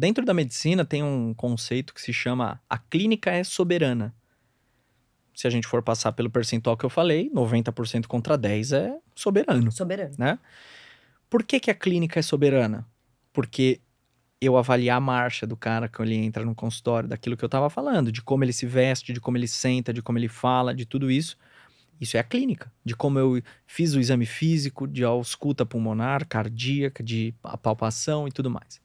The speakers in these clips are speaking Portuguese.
Dentro da medicina tem um conceito que se chama a clínica é soberana. Se a gente for passar pelo percentual que eu falei, 90% contra 10 é soberano. Soberano. Né? Por que, que a clínica é soberana? Porque eu avaliar a marcha do cara quando ele entra no consultório, daquilo que eu estava falando, de como ele se veste, de como ele senta, de como ele fala, de tudo isso. Isso é a clínica, de como eu fiz o exame físico, de ausculta pulmonar, cardíaca, de palpação e tudo mais.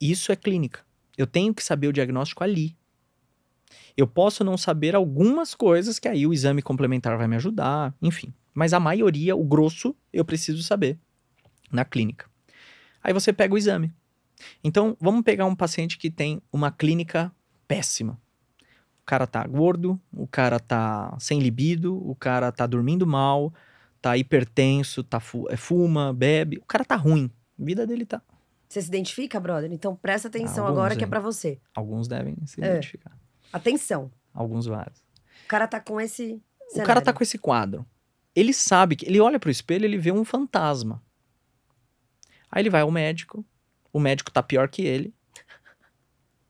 Isso é clínica. Eu tenho que saber o diagnóstico ali. Eu posso não saber algumas coisas que aí o exame complementar vai me ajudar, enfim. Mas a maioria, o grosso, eu preciso saber na clínica. Aí você pega o exame. Então, vamos pegar um paciente que tem uma clínica péssima. O cara tá gordo, o cara tá sem libido, o cara tá dormindo mal, tá hipertenso, tá é, fuma, bebe, o cara tá ruim. A vida dele tá você se identifica, brother? Então presta ah, atenção Alguns, agora que é para você. Alguns devem se é. identificar. Atenção. Alguns vários. O cara tá com esse. Cenário. O cara tá com esse quadro. Ele sabe que. Ele olha pro espelho ele vê um fantasma. Aí ele vai ao médico. O médico tá pior que ele.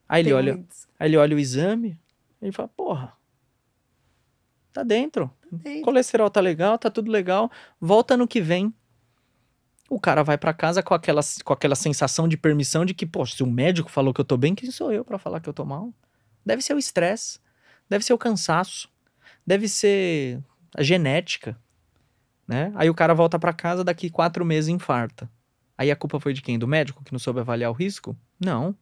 Aí ele, olha, aí ele olha o exame. Ele fala: Porra, tá dentro. tá dentro. Colesterol tá legal, tá tudo legal. Volta no que vem o cara vai para casa com aquela, com aquela sensação de permissão de que, poxa, se o médico falou que eu tô bem, quem sou eu para falar que eu tô mal? Deve ser o estresse, deve ser o cansaço, deve ser a genética, né? Aí o cara volta para casa daqui quatro meses infarta. Aí a culpa foi de quem? Do médico que não soube avaliar o risco? Não.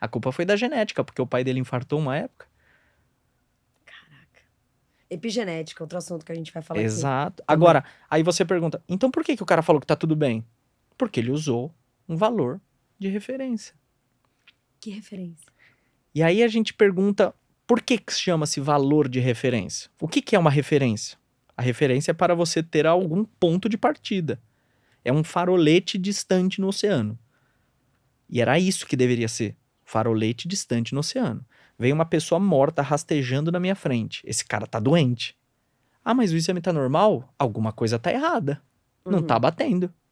A culpa foi da genética, porque o pai dele infartou uma época. Epigenética, outro assunto que a gente vai falar Exato. Aqui. Uhum. Agora, aí você pergunta, então por que, que o cara falou que tá tudo bem? Porque ele usou um valor de referência. Que referência? E aí a gente pergunta, por que, que chama-se valor de referência? O que, que é uma referência? A referência é para você ter algum ponto de partida. É um farolete distante no oceano. E era isso que deveria ser farolete distante no oceano. Vem uma pessoa morta rastejando na minha frente. Esse cara tá doente. Ah, mas o exame tá normal? Alguma coisa tá errada. Uhum. Não tá uhum. batendo.